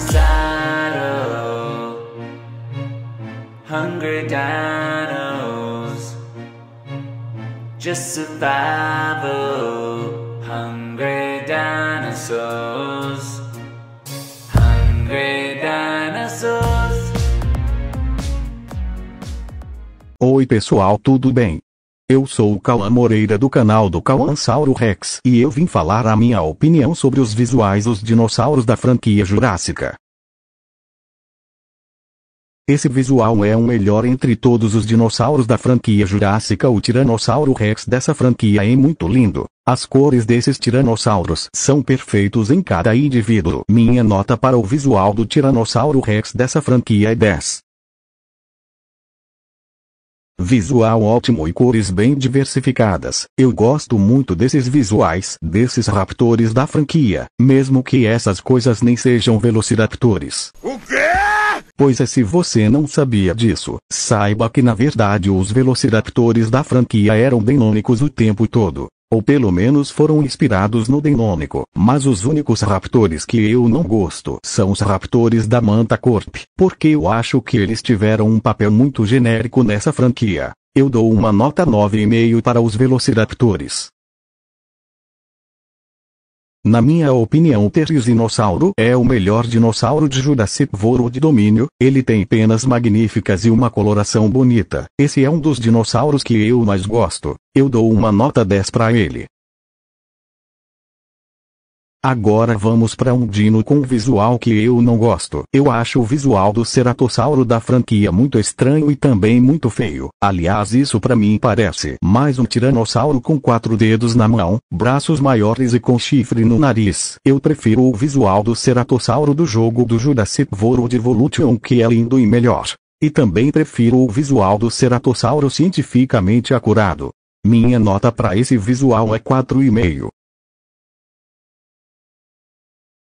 saddle, hungry dinos, just survival, hungry dinosaurs, hungry dinosaurs. Oi pessoal, tudo bem? Eu sou o Cauã Moreira do canal do Cauãsauro Rex e eu vim falar a minha opinião sobre os visuais dos dinossauros da franquia Jurássica. Esse visual é o melhor entre todos os dinossauros da franquia Jurássica. O Tiranossauro Rex dessa franquia é muito lindo. As cores desses tiranossauros são perfeitos em cada indivíduo. Minha nota para o visual do Tiranossauro Rex dessa franquia é 10. Visual ótimo e cores bem diversificadas. Eu gosto muito desses visuais, desses raptores da franquia, mesmo que essas coisas nem sejam velociraptores. O quê? Pois é, se você não sabia disso, saiba que na verdade os velociraptores da franquia eram denônicos o tempo todo. Ou pelo menos foram inspirados no Denônico. Mas os únicos raptores que eu não gosto são os raptores da Manta Corp, porque eu acho que eles tiveram um papel muito genérico nessa franquia. Eu dou uma nota 9,5 para os Velociraptores. Na minha opinião o Teresinossauro é o melhor dinossauro de ou de domínio, ele tem penas magníficas e uma coloração bonita. Esse é um dos dinossauros que eu mais gosto. Eu dou uma nota 10 para ele. Agora vamos para um dino com visual que eu não gosto. Eu acho o visual do ceratossauro da franquia muito estranho e também muito feio. Aliás, isso para mim parece mais um tiranossauro com quatro dedos na mão, braços maiores e com chifre no nariz. Eu prefiro o visual do ceratossauro do jogo do Jurassic World Evolution que é lindo e melhor. E também prefiro o visual do ceratossauro cientificamente acurado. Minha nota para esse visual é 4,5.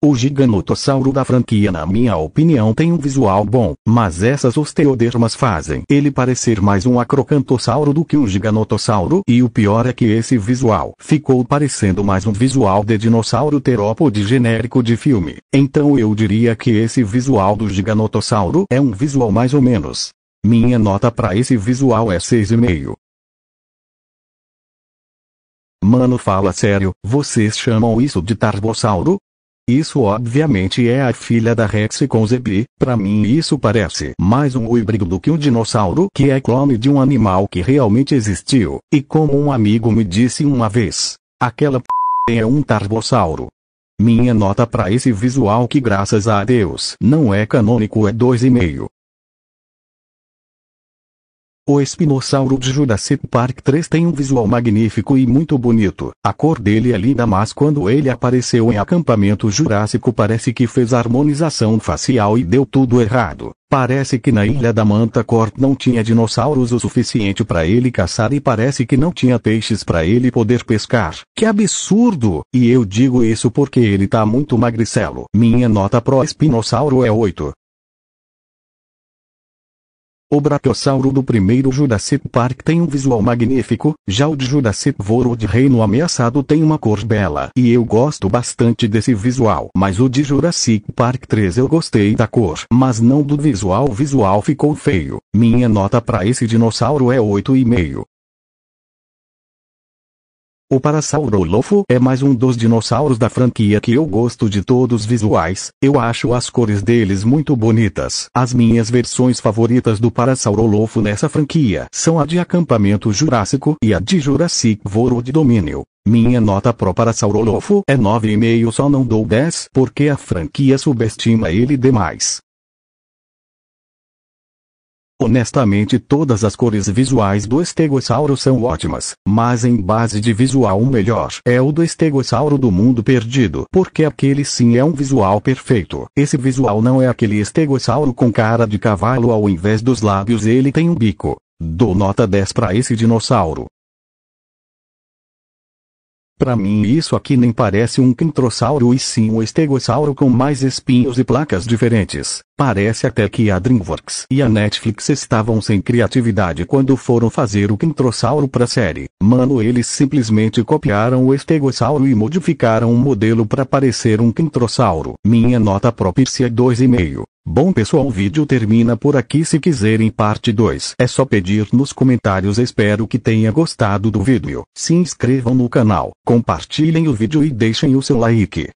O giganotossauro da franquia na minha opinião tem um visual bom, mas essas osteodermas fazem ele parecer mais um acrocantossauro do que um giganotossauro e o pior é que esse visual ficou parecendo mais um visual de dinossauro terópode genérico de filme. Então eu diria que esse visual do giganotossauro é um visual mais ou menos. Minha nota para esse visual é 6,5. Mano fala sério, vocês chamam isso de tarbossauro? Isso obviamente é a filha da Rex com Zebi. para mim isso parece mais um híbrido do que um dinossauro que é clone de um animal que realmente existiu, e como um amigo me disse uma vez, aquela p... é um tarbossauro. Minha nota para esse visual que graças a Deus não é canônico é 2,5. O espinossauro de Jurassic Park 3 tem um visual magnífico e muito bonito. A cor dele é linda, mas quando ele apareceu em acampamento Jurássico parece que fez harmonização facial e deu tudo errado. Parece que na Ilha da Manta Corp não tinha dinossauros o suficiente para ele caçar e parece que não tinha peixes para ele poder pescar. Que absurdo! E eu digo isso porque ele tá muito magricelo. Minha nota pro espinossauro é 8. O brachiosauro do primeiro Jurassic Park tem um visual magnífico, já o de Jurassic World Reino Ameaçado tem uma cor bela e eu gosto bastante desse visual. Mas o de Jurassic Park 3 eu gostei da cor, mas não do visual. O visual ficou feio. Minha nota para esse dinossauro é 8,5. O Parasaurolofo é mais um dos dinossauros da franquia que eu gosto de todos os visuais, eu acho as cores deles muito bonitas. As minhas versões favoritas do Parasaurolofo nessa franquia são a de acampamento jurássico e a de Jurassic World Domínio. Minha nota pro Parasaurolofo é 9,5 só não dou 10 porque a franquia subestima ele demais. Honestamente todas as cores visuais do estegossauro são ótimas, mas em base de visual o melhor é o do estegossauro do mundo perdido, porque aquele sim é um visual perfeito. Esse visual não é aquele estegossauro com cara de cavalo ao invés dos lábios ele tem um bico. Dou nota 10 para esse dinossauro. Para mim isso aqui nem parece um quintrossauro e sim um estegossauro com mais espinhos e placas diferentes. Parece até que a DreamWorks e a Netflix estavam sem criatividade quando foram fazer o quintrossauro pra série. Mano eles simplesmente copiaram o estegossauro e modificaram o modelo para parecer um quintrossauro. Minha nota própria é 2,5. Bom pessoal o vídeo termina por aqui se quiserem parte 2 é só pedir nos comentários espero que tenha gostado do vídeo. Se inscrevam no canal, compartilhem o vídeo e deixem o seu like.